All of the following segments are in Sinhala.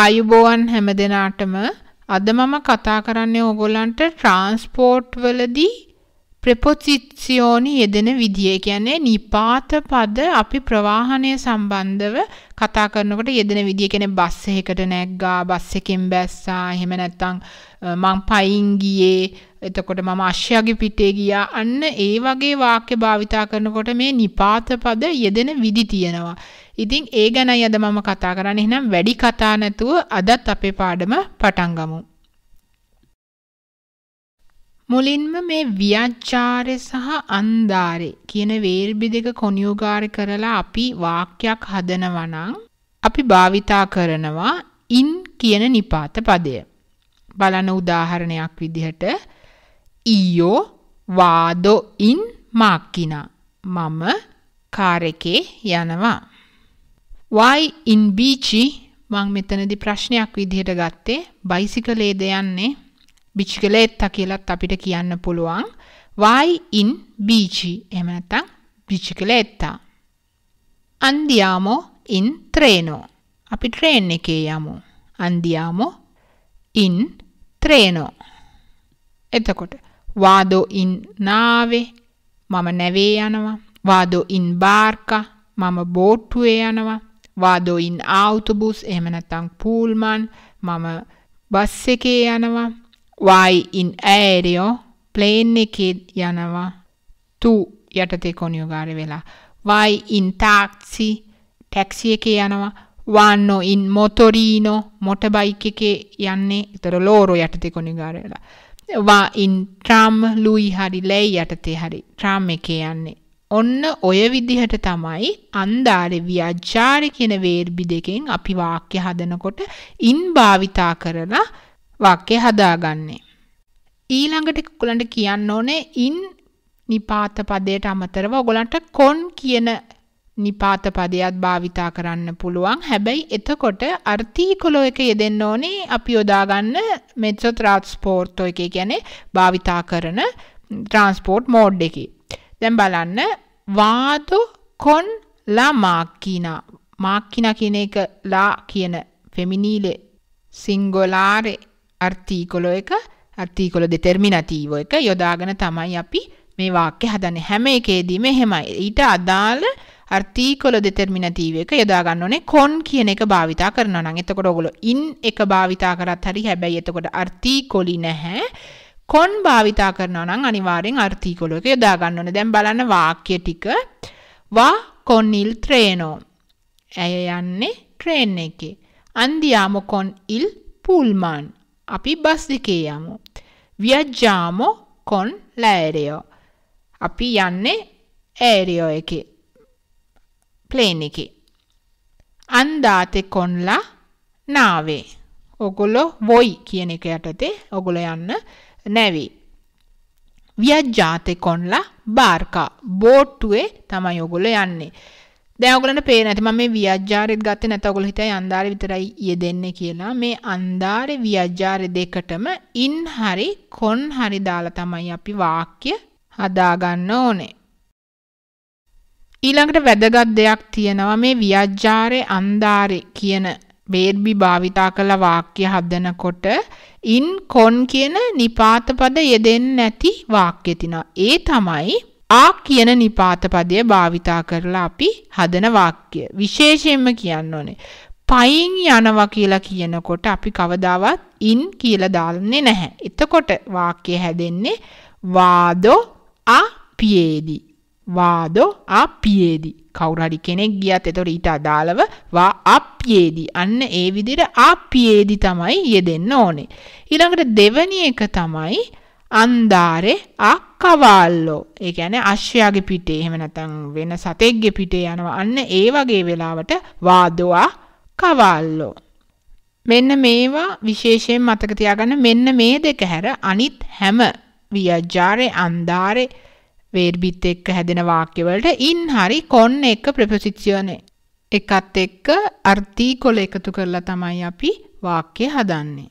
ආයුබෝවන් හැම දෙනාටම අද මම කතා කරන්නේ ඕගොල්ලන්ට ට්‍රාන්ස්පෝර්ට් වලදී ප්‍රෙපොසිසියෝනි යෙදෙන විදිය. කියන්නේ නිපාත පද අපි ප්‍රවාහනය සම්බන්ධව කතා කරනකොට යෙදෙන විදිය. කියන්නේ බස් එකකට නැග්ගා, බස් එකෙන් බැස්සා, එහෙම නැත්නම් මං පයින් ගියේ, එතකොට මම අශ්‍යගේ පිටේ ගියා. අන්න ඒ වගේ වාක්‍ය භාවිතා කරනකොට මේ නිපාත පද යෙදෙන විදි තියෙනවා. ඉතින් ඒ ගැනයි අද මම කතා කරන්නේ. එහෙනම් වැඩි කතා නැතුව අදත් අපේ පාඩම පටන් ගමු. මුලින්ම මේ ව්‍යච්ඡාරේ සහ අන්දාරේ කියන වේර්බිදක කොනියුගාර කරලා අපි වාක්‍යයක් හදනවා නම් අපි භාවිතා කරනවා ඉන් කියන නිපාත පදය. බලන උදාහරණයක් විදිහට ඊයෝ වාදෝ ඉන් මාක්කිනා මම කාර් එකේ යනවා. Why in beachy මං මෙතනදි ප්‍රශ්නයක් විදිහට ගත්තේ බයිසිකලේද යන්නේ බිචිකලේත්තා කියලත් අපිට කියන්න පුළුවන්. Why in beachy එහෙම නැත්නම් බිචිකලේත්තා. Andiamo in treno. අපි ට්‍රේන් එකේ යමු. Andiamo in treno. එතකොට වාදෝ ඉන් නාවේ මම නැවේ යනවා වාදෝ ඉන් බාර්කා මම බෝට්ටුවේ යනවා වාදොයින් ආවුතුබුස් එහෙම නැත්නම් පූල්මන් මම බස් එකේ යනවා y in aereo ප්ලේන් එකේ යනවා to යටතේ කොනියුගාරේ වෙලා y in taxi ටැක්සි එකේ යනවා vanno in motorino motorbike එකේ යන්නේ ඒතර ලෝරෝ යටතේ කොනියුගාරේ වෙලා වා in tram lui hari lei යටතේ hari tram එකේ යන්නේ ඔන්න ඔය විදිහට තමයි අන්දාරෙ ව්‍යජ්ජාරෙ කියන වේර්බි දෙකෙන් අපි වාක්‍ය හදනකොට ඉන් භාවිතා කරලා වාක්‍ය හදාගන්නේ. ඊළඟට ඔයගලන්ට කියන්න ඕනේ ඉන් නිපාත පදයට අමතරව ඔයගලන්ට කොන් කියන නිපාත පදයක් භාවිතා කරන්න පුළුවන්. හැබැයි එතකොට අර්ටිකලෝ එක යෙදෙන්න ඕනේ අපි යොදාගන්න මෙට්‍රෝ ට්‍රාන්ස්පෝර්ට් එකේ කියන්නේ භාවිතා කරන ට්‍රාන්ස්පෝර්ට් මෝඩ් එකේ. දැන් බලන්න වාදු කොන් ලා මාක්කිනා මාක්කිනා කියන එක ලා කියන ෆෙමිනීලේ සිංගොලාරේ අර්ටිකලෝ එක අර්ටිකලෝ ඩෙටර්මිනටිව් එක යොදාගෙන තමයි අපි මේ වාක්‍ය හදන්නේ හැම එකේදීම එහෙමයි ඊට අදාළ අර්ටිකලෝ ඩෙටර්මිනටිව් එක යොදා ගන්න ඕනේ කොන් කියන එක භාවිතා කරනවා නම් එතකොට ඔයගොල්ලෝ ඉන් එක භාවිතා කරත් හරි හැබැයි එතකොට අර්ටිකොලි නැහැ කොන් භාවිතා කරනවා නම් අනිවාර්යෙන් අර්ථීකොල එක යොදා ගන්න ඕනේ. දැන් බලන්න වාක්‍ය ටික වා කොන් ඉල් ට්‍රේනෝ. ඇය යන්නේ ට්‍රේන් එකේ. අන්දියාමො කොන් ඉල් පුල්මාන්. අපි බස් එකේ යමු. වියජ්ජාමො කොන් ලෑරයෝ. අපි යන්නේ ඇරියෝ එකේ. ප්ලේන් එකේ. අන්දාතේ කොන්ලා නාවේ. ඔගොල්ලෝ වොයි කියන එක යටතේ ඔගොල්ලෝ යන්න නැවේ. වියජ්ජාතේ කොන්ලා බාර්කා බෝට්ටුවේ තමයි ඔයගොල්ලෝ යන්නේ. දැන් ඔයගලන්ට පේන ඇති මම මේ වියජ්ජාරෙත් ගත්තේ නැත ඔයගොල්ලෝ හිතයි අන්දාරේ විතරයි ඊය දෙන්නේ කියලා මේ අන්දාරේ වියජ්ජාරේ දෙකටම ඉන් හරි කොන් හරි දාලා තමයි අපි වාක්‍ය හදාගන්න ඕනේ ඊළඟට වැදගත් දෙයක් තියෙනවා මේ වියජ්ජාරේ අන්දාරේ කියන බේඩ්බි භාවිතා කළ වාක්‍ය හදනකොට ඉන් කොන් කියන නිපාත පද යෙදෙන්නේ නැති වාක්‍ය තිනවා. ඒ තමයි ආ කියන නිපාත පදය භාවිතා කරලා අපි හදන වාක්‍ය. විශේෂයෙන්ම කියන්න ඕනේ. පයින් යනවා කියලා කියනකොට අපි කවදාවත් ඉන් කියලා දාන්නේ නැහැ. එතකොට වාක්‍ය හැදෙන්නේ වාදෝ අපියේදී. vado a piedi. කවුරුහරි කෙනෙක් ගියත් එතකොට ඊට අදාළව වා අප්යේදි. අන්න ඒ විදිහට අප්යේදි තමයි යෙදෙන්න ඕනේ. ඊළඟට දෙවැනි එක තමයි අන්දාරේ අක්කවාල්ලෝ. ඒ කියන්නේ අශ්වයාගේ පිටේ එහෙම නැත්නම් වෙන සතෙක්ගේ පිටේ යනවා. අන්න ඒ වගේ වෙලාවට වාදෝවා කවාල්ලෝ. මෙන්න මේවා විශේෂයෙන් මතක තියාගන්න මෙන්න මේ දෙක හැර අනිත් හැම වියජ්ජාරේ අන්දාරේ වේර්බිත් එක්ක හැදෙන වාක්‍යවලට ඉන් හරි කොන් එක ප්‍රෙපොසිෂන් එකත් එක්ක අර්ථීකොල එකතු කරලා තමයි අපි වාක්‍ය හදන්නේ.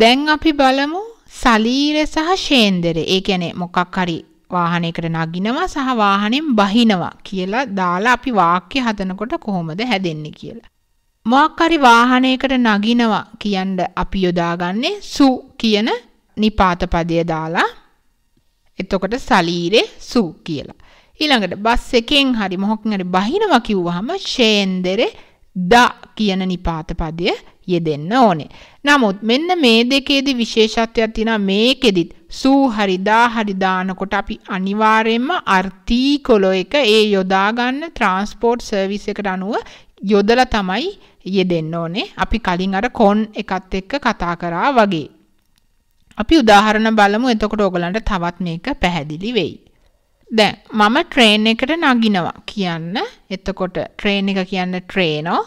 දැන් අපි බලමු සලීර සහ ෂේන්දරේ. ඒ කියන්නේ මොකක් හරි වාහනයකට නගිනවා සහ වාහනෙන් බහිනවා කියලා දාලා අපි වාක්‍ය හදනකොට කොහොමද හැදෙන්නේ කියලා. මොකක් හරි වාහනයකට නගිනවා කියන්න අපි යොදාගන්නේ සු කියන නිපාත පදය දාලා එතකොට සලීරේ සු කියලා. ඊළඟට බස් එකෙන් හරි මොහොකින් හරි බහිනවා කිව්වහම ෂේන්දරේ ද කියන නිපාත පදය යෙදෙන්න ඕනේ. නමුත් මෙන්න මේ දෙකේදී විශේෂත්වයක් තියෙනවා මේකෙදිත් සූ හරි දා හරි දානකොට අපි අනිවාර්යයෙන්ම අර්ථීකොලෝ එක ඒ යොදා ගන්න ට්‍රාන්ස්පෝර්ට් සර්විස් එකට අනුව යොදලා තමයි යෙදෙන්න ඕනේ. අපි කලින් අර කොන් එකත් එක්ක කතා කරා වගේ. අපි උදාහරණ බලමු එතකොට ඔයගලන්ට තවත් මේක පැහැදිලි වෙයි. දැන් මම ට්‍රේන් එකට නගිනවා කියන්න. එතකොට ට්‍රේන් එක කියන්න ට්‍රේනෝ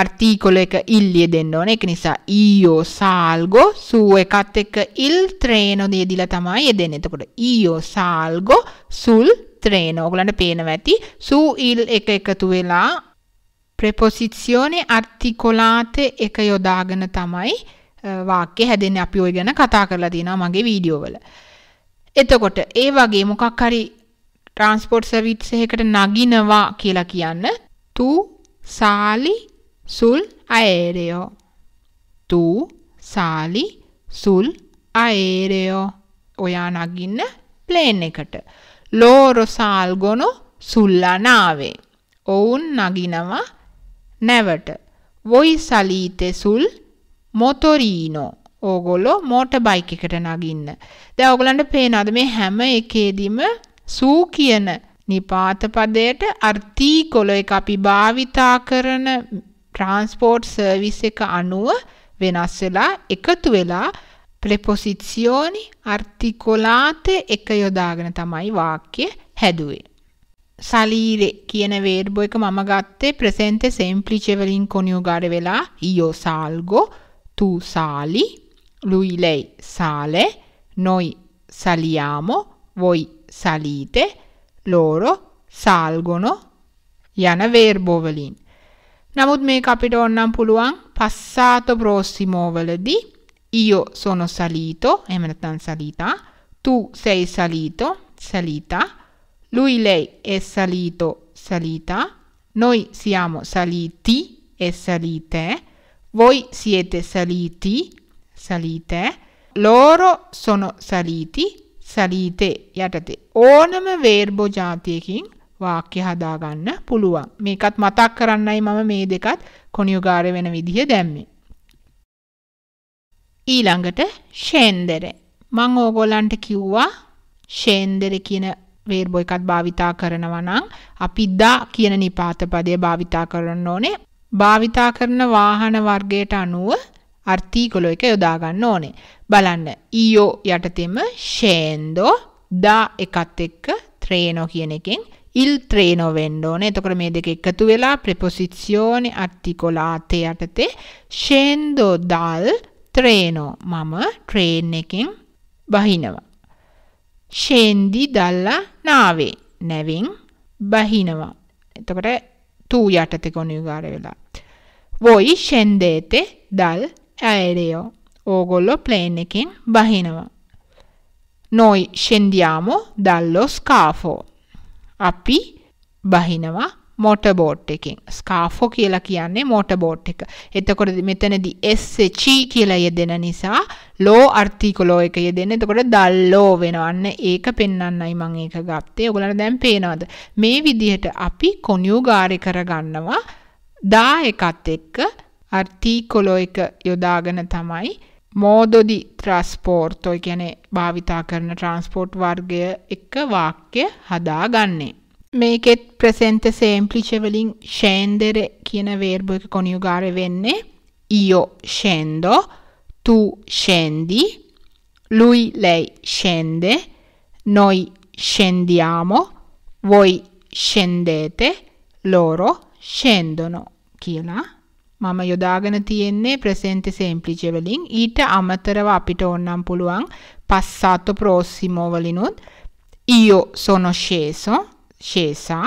අර්ථීකොල එක ඉල්ලිය දෙන්න ඕන. ඒක නිසා ඊයෝ සාල්ගෝ සූ එකත් එක්ක ඉල් ට්‍රේනෝ දෙයදිලා තමයි යෙදෙන්නේ. එතකොට ඊයෝ සාල්ගෝ සුල් ට්‍රේනෝ. ඔයගලන්ට පේනවා ඇති සූ ඉල් එක එකතු වෙලා ප්‍රෙපොසිසියෝනේ අර්තිකොලාත එක යොදාගෙන තමයි වාක්‍ය හැදෙන්න අපි ඔය ගැන කතා කරලා තියෙනවා මගේ වීඩියෝවල. එතකොට ඒ වගේ මොකක් හරි ට්‍රාන්ස්පෝර්ට් සර්විස් එකකට නගිනවා කියලා කියන්න තු සාලි සුල් අයරයෝ තු සාලි සුල් අයරයෝ ඔයා නගින්න ප්ලේන් එකට ලෝරෝ සාල්ගොනු සුල්ලා නාවේ ඔවුන් නගිනවා නැවට වොයි සලීතෙ සුල් මොතොරීනෝ ඕගොල්ලෝ මෝටර් බයික් එකට නගින්න. දැන් ඕගලන්ට පේනවාද මේ හැම එකේදීම සූ කියන නිපාත පදයට අර්ථීකොල එක අපි භාවිතා කරන ට්‍රාන්ස්පෝර්ට් සර්විස් එක අනුව වෙනස් වෙලා එකතු වෙලා ප්‍රෙපොසිසියෝනි අර්තිකොලාතේ එක යොදාගෙන තමයි වාක්‍ය හැදුවේ. සලීරෙ කියන වේර්බෝ එක මම ගත්තේ ප්‍රසෙන්තේ සෙම්ප්ලිචෙවලින් කොනියුගාඩ වෙලා ඊයෝ සාල්ගෝ tu sali, lui lei sale, noi saliamo, voi salite, loro salgono. Yana verboveliin. Nමුත් මේක අපිට ඕනම් පුළුවන් passato prossimo වලදී io sono salito, එහෙම salita, tu sei salito, salita, lui lei è salito, salita, noi siamo saliti e salite. voi siete saliti, salite, loro sono saliti, සලීතේ යටතේ ඕනම වේර්බෝ ජාතියකින් වාක්‍ය හදාගන්න පුළුවන්. මේකත් මතක් කරන්නයි මම මේ දෙකත් කොනියුගාර වෙන විදිහ දැම්මේ. ඊළඟට ෂේන්දර. මම ඕගොල්ලන්ට කිව්වා ෂේන්දර කියන වේර්බෝ එකත් භාවිතා කරනවා නම් අපි දා කියන නිපාත පදය භාවිතා කරන්න ඕනේ. භාවිතා කරන වාහන වර්ගයට අනුව අර්ථීකලෝ එක යොදා ගන්න ඕනේ. බලන්න ඊයෝ යටතේම ෂේන්දෝ දා එකත් එක්ක ත්‍රේනෝ කියන එකෙන් il treno වෙන්න ඕනේ. එතකොට මේ දෙක එකතු වෙලා preposizione articolate යටතේ scendo dal treno මම ට්‍රේන් එකෙන් බහිනවා. scendi dalla nave නැවෙන් බහිනවා. එතකොට tu යටතේ කොනියුගාර වෙලා වොයි ෂෙන්දේතේ දල් ඇයරයෝ ඕගොල්ලො ප්ලේන් එකින් බහිනවා. නොයි ෂෙන්දියාමෝ දල්ලෝ ස්කාෆෝ. අපි බහිනවා මොටබෝට් එකින් ස්කාෆෝ කියලා කියන්නේ මොටබෝට් එක. එතකොට මෙතනදී SH e කියලා යෙදෙන නිසා ලෝ අර්තිකලෝ එක යෙදෙන. එතකොට දල්ලෝ වෙනවන්න ඒක පෙන්වන්නයි මම ඒක ගත්තේ. ඔයගලන්ට දැන් පේනවද? මේ විදිහට අපි කොන්යුගාරේ කරගන්නවා දා එකත් එක්ක අර්ථීකොලෝ එක යොදාගෙන තමයි මෝදොදි ත්‍රස්පෝර්තෝ කියන්නේ භාවිතා කරන ට්‍රාන්ස්පෝර්ට් වර්ගය එක්ක වාක්‍ය හදාගන්නේ. මේකෙත් ප්‍රසෙන්ත සේම්ප්ලිචවලින් ෂේන්දර කියන වේර්බ එක කොනියුගාර වෙන්නේ io scendo, tu scendi, lui lei scende, noi scendiamo, voi scendete, loro scendono. කියලා මම යොදාගෙන තියෙන්නේ ප්‍රසෙන්ට සෙම්ප්ලිචය වලින් ඊට අමතරව අපිට ඕනම් පුළුවන් passato prossimo වලිනුත් io sono sceso scesa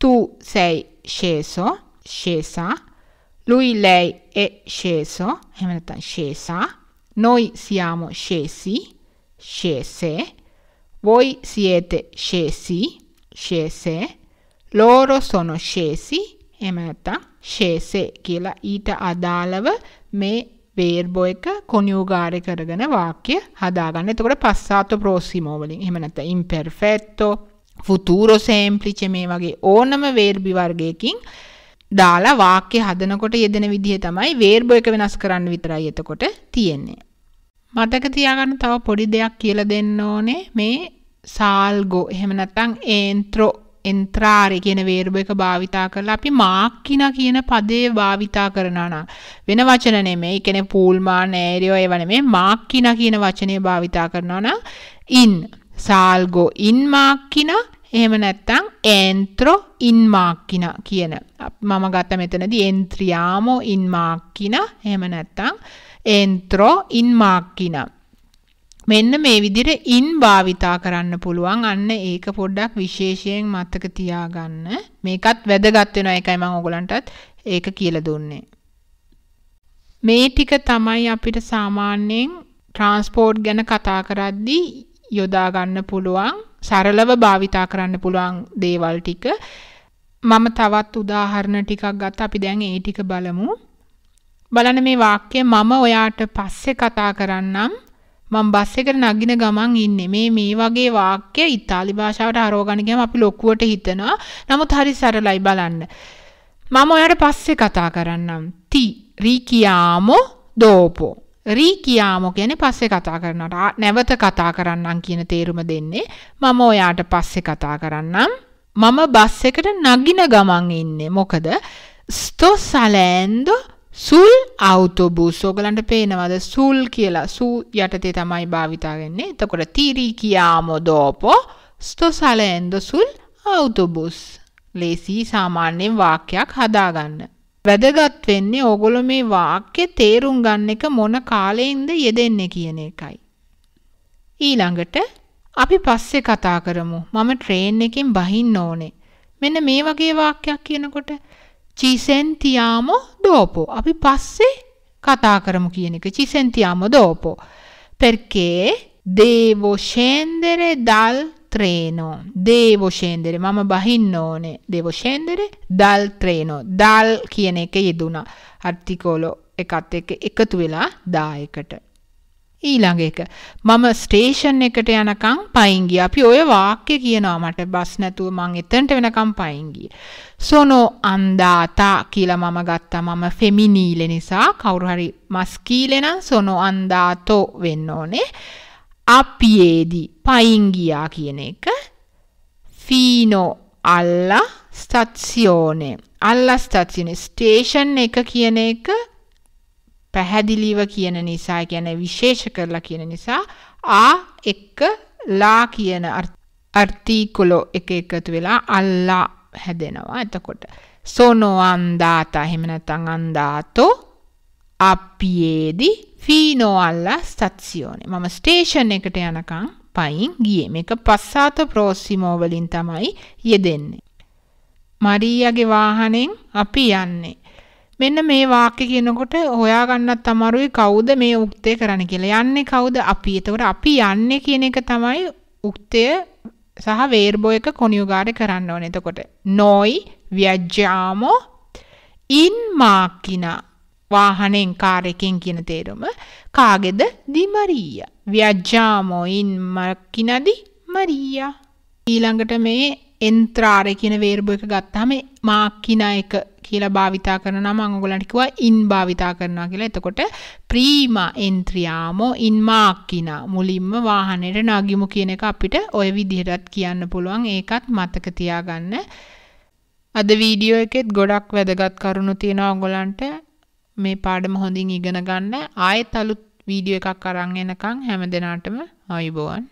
tu sei sceso scesa lui lei è sceso එහෙම නැත්නම් scesa noi siamo scesi scese voi siete scesi scese loro sono scesi එහෙම නැත්නම් ශේසේ කියලා ඊට අදාළව මේ වේර්බෝ එක කොනියුගාරය කරගෙන වාක්‍ය හදාගන්න. එතකොට පස්සාත ප්‍රොසිමෝ වලින් එහෙම නැත්නම් ඉම්පර්ෆෙක්ටෝ, ෆුටුරෝ සෙම්ප්ලිචේ මේ වගේ ඕනම වේර්බි වර්ගයකින් දාලා වාක්‍ය හදනකොට යෙදෙන විදිහ තමයි වේර්බ එක වෙනස් කරන්න විතරයි එතකොට තියෙන්නේ. මතක තියාගන්න තව පොඩි දෙයක් කියලා දෙන්න ඕනේ මේ සාල්ගෝ එහෙම නැත්නම් ඒන්ත්‍රෝ එන්ත්‍රාරය කියන වේර්බ එක භාවිතා කරලා අපි මාක්කින කියන පදේ භාවිතා කරනවා නම් වෙන වචන නෙමෙයි කියන්නේ පූල්මා නෑරියෝ ඒව නෙමෙයි මාක්කින කියන වචනේ භාවිතා කරනවා නම් ඉන් සාල්ගෝ ඉන් මාක්කින එහෙම නැත්නම් ඈන්ත්‍රෝ ඉන් මාක්කින කියන මම ගත්ත මෙතනදී ඈන්ත්‍රියාමෝ ඉන් මාක්කින එහෙම නැත්නම් ඈන්ත්‍රෝ ඉන් මාක්කින මෙන්න මේ විදිහට ඉන් භාවිතා කරන්න පුළුවන්. අන්න ඒක පොඩ්ඩක් විශේෂයෙන් මතක තියාගන්න. මේකත් වැදගත් වෙනවා. ඒකයි මම ඔයගලන්ටත් ඒක කියලා දුන්නේ. මේ ටික තමයි අපිට සාමාන්‍යයෙන් ට්‍රාන්ස්පෝර්ට් ගැන කතා කරද්දී යොදා ගන්න පුළුවන් සරලව භාවිතා කරන්න පුළුවන් දේවල් ටික මම තවත් උදාහරණ ටිකක් ගත්ත අපි දැන් ඒ ටික බලමු බලන්න මේ වාක්‍ය මම ඔයාට පස්සේ කතා කරන්නම් මම බස් එකට නගින ගමන් ඉන්නේ මේ මේ වගේ වාක්‍ය ඉතාලි භාෂාවට හරවගන්න ගියම අපි ලොකුවට හිතනවා නමුත් හරි සරලයි බලන්න මම ඔයාලට පස්සේ කතා කරන්නම් ටි රීකියාමෝ දෝපෝ රීකියාමෝ කියන්නේ පස්සේ කතා කරනවට නැවත කතා කරන්නම් කියන තේරුම දෙන්නේ මම ඔයාට පස්සේ කතා කරන්නම් මම බස් එකට නගින ගමන් ඉන්නේ මොකද sto salendo සුල් අවුතෝබුස් ඕගලන්ට පේනවද සුල් කියලා සු යටතේ තමයි භාවිතා වෙන්නේ. එතකොට තිරිකියාමෝ දෝපෝ ස්තෝ සලෙන්ද සුල් අවුතෝබුස්. ලේසි සාමාන්‍යයෙන් වාක්‍යයක් හදාගන්න. වැදගත් වෙන්නේ ඕගොල්ලෝ මේ වාක්‍ය තේරුම් ගන්න එක මොන කාලයෙන්ද යෙදෙන්නේ කියන එකයි. ඊළඟට අපි පස්සේ කතා කරමු. මම ට්‍රේන් එකෙන් බහින්න ඕනේ. මෙන්න මේ වගේ වාක්‍යයක් කියනකොට Ci sentiamo dopo. Api passe කතා කරමු කියන එක. Ci sentiamo dopo. Perché devo scendere dal treno. Devo scendere. mamma බහින්න Devo scendere dal treno. Dal කියන එක යෙදුනා. අර්ටිකෝල එකත් එක්ක එකතු වෙලා දා එකට. ඊළඟ එක මම ස්ටේෂන් එකට යනකම් පයින් ගියා. අපි ওই වාක්‍ය කියනවා මට බස් නැතුව මං එතනට වෙනකම් පයින් ගියේ. සොනෝ අන්දාතා කියලා මම ගත්තා. මම ෆෙමිනීල නිසා කවුරු හරි මස්කීලේ නම් සොනෝ අන්දාතෝ වෙන්න ඕනේ. අපියේදී පයින් ගියා කියන එක ෆීනෝ අල්ලා ස්ටාසියෝනේ. අල්ලා ස්ටාසියෝනේ ස්ටේෂන් එක කියන එක පැහැදිලිව කියන නිසා කියන්නේ විශේෂ කරලා කියන නිසා ආ එක්ක ලා කියන අර්ටිකුලෝ එක එකතු වෙලා අල්ලා හැදෙනවා. එතකොට sono andata එහෙම නැත්නම් andato a piedi fino alla stazione. මම ස්ටේෂන් එකට යනකම් පයින් ගියේ. මේක passato prossimo වලින් තමයි යෙදෙන්නේ. මරියාගේ වාහනෙන් අපි යන්නේ. මෙන්න මේ වාක්‍ය කියනකොට හොයාගන්නත් අමාරුයි කවුද මේ උක්තය කරන්න කියලා. යන්නේ කවුද අපි. එතකොට අපි යන්නේ කියන එක තමයි උක්තය සහ වේර්බෝ එක කොනියුගාට කරන්න ඕනේ. එතකොට නොයි viaggiamo in macchina වාහනෙන් කාර් එකෙන් කියන තේරුම කාගේද දි මරියා. viaggiamo in macchina di Maria. ඊළඟට මේ එන්ත්‍රාරය කියන වේර්බෝ එක ගත්තාම මාක්කිනා එක කියලා භාවිතා කරනවා නම් මම ඔයගලන්ට කිව්වා in භාවිතා කරනවා කියලා. එතකොට prima entriamo in macchina මුලින්ම වාහනයට නගිමු කියන එක අපිට ওই විදිහටත් කියන්න පුළුවන්. ඒකත් මතක තියාගන්න. අද වීඩියෝ එකෙත් ගොඩක් වැදගත් කරුණු තියෙනවා ඔයගලන්ට. මේ පාඩම හොඳින් ඉගෙන ගන්න. ආයෙත් අලුත් වීඩියෝ එකක් අරන් එනකන් හැම දිනාටම ආයුබෝවන්.